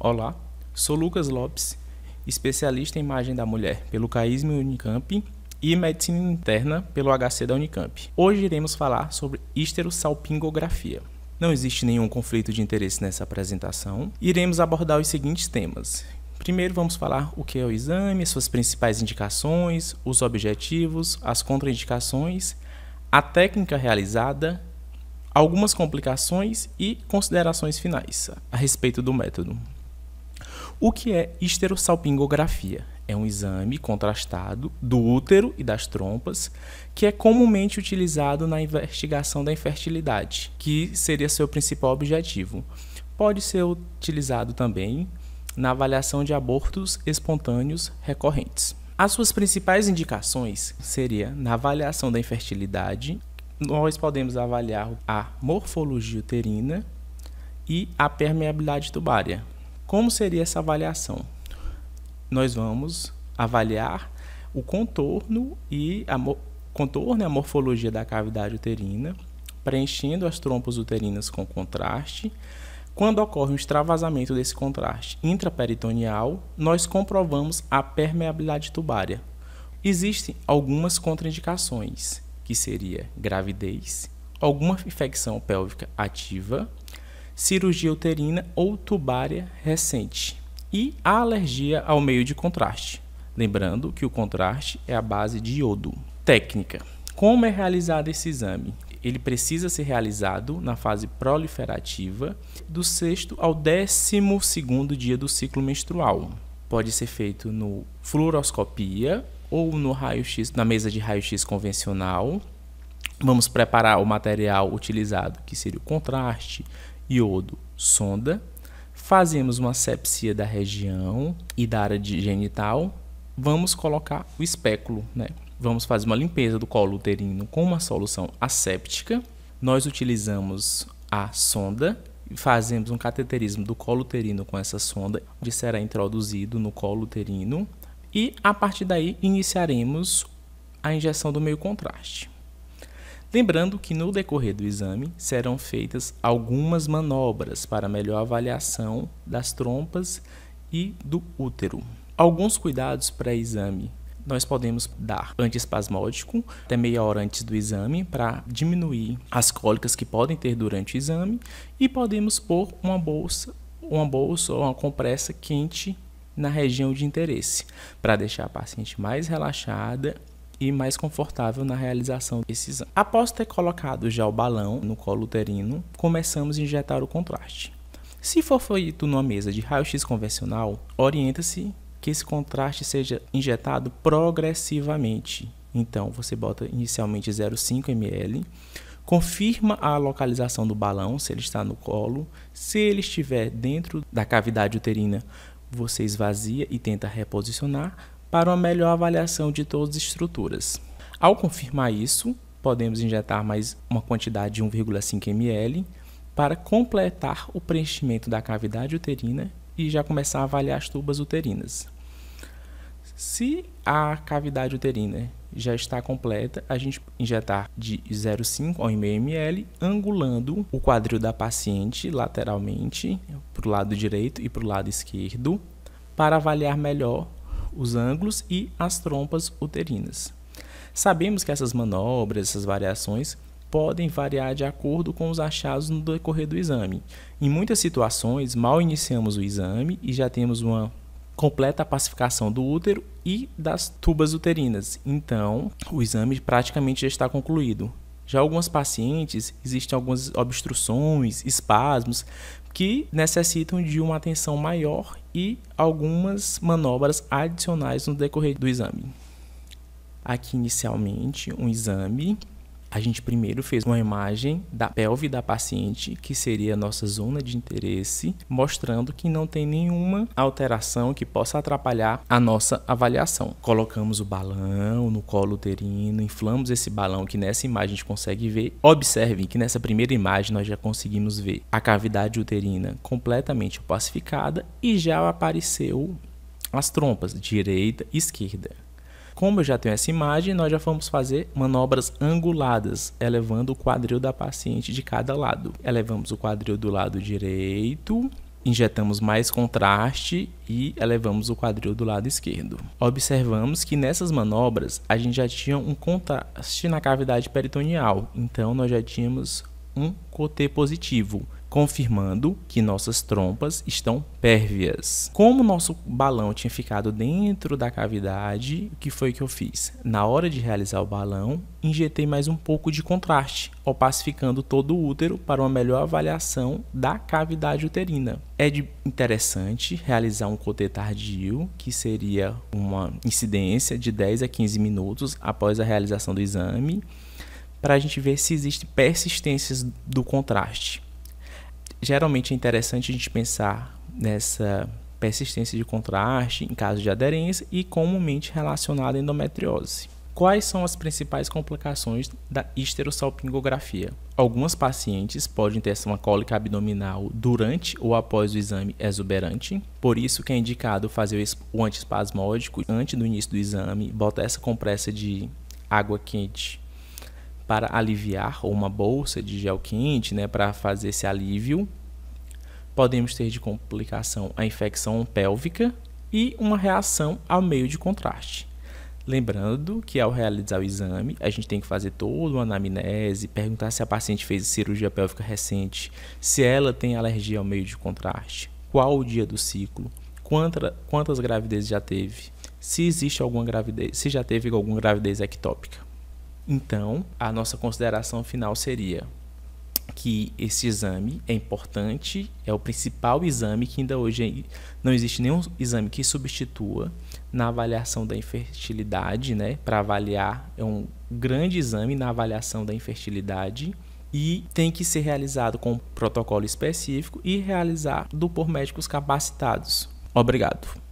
Olá, sou Lucas Lopes, especialista em imagem da mulher pelo CAISM Unicamp e medicina interna pelo HC da Unicamp. Hoje iremos falar sobre histerosalpingografia. Não existe nenhum conflito de interesse nessa apresentação. Iremos abordar os seguintes temas: Primeiro vamos falar o que é o exame, suas principais indicações, os objetivos, as contraindicações, a técnica realizada, algumas complicações e considerações finais a respeito do método. O que é esterossalpingografia? É um exame contrastado do útero e das trompas que é comumente utilizado na investigação da infertilidade, que seria seu principal objetivo. Pode ser utilizado também na avaliação de abortos espontâneos recorrentes. As suas principais indicações seria na avaliação da infertilidade, nós podemos avaliar a morfologia uterina e a permeabilidade tubária, como seria essa avaliação? Nós vamos avaliar o contorno e a, contorno e a morfologia da cavidade uterina, preenchendo as trompas uterinas com contraste. Quando ocorre um extravasamento desse contraste intraperitoneal, nós comprovamos a permeabilidade tubária. Existem algumas contraindicações, que seria gravidez, alguma infecção pélvica ativa, cirurgia uterina ou tubária recente e a alergia ao meio de contraste. Lembrando que o contraste é a base de iodo. Técnica: Como é realizado esse exame? Ele precisa ser realizado na fase proliferativa do sexto ao décimo segundo dia do ciclo menstrual. Pode ser feito no fluoroscopia ou no raio-x, na mesa de raio-x convencional. Vamos preparar o material utilizado, que seria o contraste, iodo, sonda. Fazemos uma sepsia da região e da área genital. Vamos colocar o espéculo, né? Vamos fazer uma limpeza do colo uterino com uma solução asséptica. Nós utilizamos a sonda fazemos um cateterismo do colo uterino com essa sonda, onde será introduzido no colo uterino e a partir daí iniciaremos a injeção do meio contraste. Lembrando que no decorrer do exame serão feitas algumas manobras para melhor avaliação das trompas e do útero. Alguns cuidados para exame nós podemos dar antiespasmódico até meia hora antes do exame para diminuir as cólicas que podem ter durante o exame e podemos pôr uma bolsa, uma bolsa ou uma compressa quente na região de interesse, para deixar a paciente mais relaxada e mais confortável na realização desse. exame. Após ter colocado já o balão no colo uterino, começamos a injetar o contraste. Se for feito numa mesa de raio-x convencional, orienta-se que esse contraste seja injetado progressivamente. Então, você bota inicialmente 0,5 ml, confirma a localização do balão, se ele está no colo, se ele estiver dentro da cavidade uterina, você esvazia e tenta reposicionar para uma melhor avaliação de todas as estruturas. Ao confirmar isso, podemos injetar mais uma quantidade de 1,5 ml para completar o preenchimento da cavidade uterina e já começar a avaliar as tubas uterinas. Se a cavidade uterina já está completa, a gente injetar de 0,5 ao 1,5 ml, angulando o quadril da paciente lateralmente, para o lado direito e para o lado esquerdo, para avaliar melhor os ângulos e as trompas uterinas. Sabemos que essas manobras, essas variações, podem variar de acordo com os achados no decorrer do exame. Em muitas situações, mal iniciamos o exame e já temos uma completa pacificação do útero e das tubas uterinas. Então, o exame praticamente já está concluído. Já algumas pacientes existem algumas obstruções, espasmos que necessitam de uma atenção maior e algumas manobras adicionais no decorrer do exame. Aqui inicialmente um exame a gente primeiro fez uma imagem da pelve da paciente, que seria a nossa zona de interesse, mostrando que não tem nenhuma alteração que possa atrapalhar a nossa avaliação. Colocamos o balão no colo uterino, inflamos esse balão que nessa imagem a gente consegue ver. Observem que nessa primeira imagem nós já conseguimos ver a cavidade uterina completamente opacificada e já apareceu as trompas direita e esquerda. Como eu já tenho essa imagem, nós já vamos fazer manobras anguladas, elevando o quadril da paciente de cada lado. Elevamos o quadril do lado direito, injetamos mais contraste e elevamos o quadril do lado esquerdo. Observamos que nessas manobras a gente já tinha um contraste na cavidade peritoneal, então nós já tínhamos um cotê positivo confirmando que nossas trompas estão pérvias. Como nosso balão tinha ficado dentro da cavidade, o que foi que eu fiz? Na hora de realizar o balão, injetei mais um pouco de contraste, opacificando todo o útero para uma melhor avaliação da cavidade uterina. É interessante realizar um cotê tardio, que seria uma incidência de 10 a 15 minutos após a realização do exame, para a gente ver se existe persistências do contraste geralmente é interessante a gente pensar nessa persistência de contraste em caso de aderência e comumente relacionada à endometriose. Quais são as principais complicações da histerosalpingografia? Algumas pacientes podem ter uma cólica abdominal durante ou após o exame exuberante, por isso que é indicado fazer o antiespasmódico antes do início do exame, botar essa compressa de água quente para aliviar, ou uma bolsa de gel quente, né, para fazer esse alívio. Podemos ter de complicação a infecção pélvica e uma reação ao meio de contraste. Lembrando que ao realizar o exame, a gente tem que fazer toda uma anamnese, perguntar se a paciente fez cirurgia pélvica recente, se ela tem alergia ao meio de contraste, qual o dia do ciclo, quantas gravidezes já teve, se existe alguma gravidez, se já teve alguma gravidez ectópica. Então, a nossa consideração final seria que esse exame é importante, é o principal exame que ainda hoje é, não existe nenhum exame que substitua na avaliação da infertilidade, né? Para avaliar é um grande exame na avaliação da infertilidade e tem que ser realizado com um protocolo específico e realizado por médicos capacitados. Obrigado.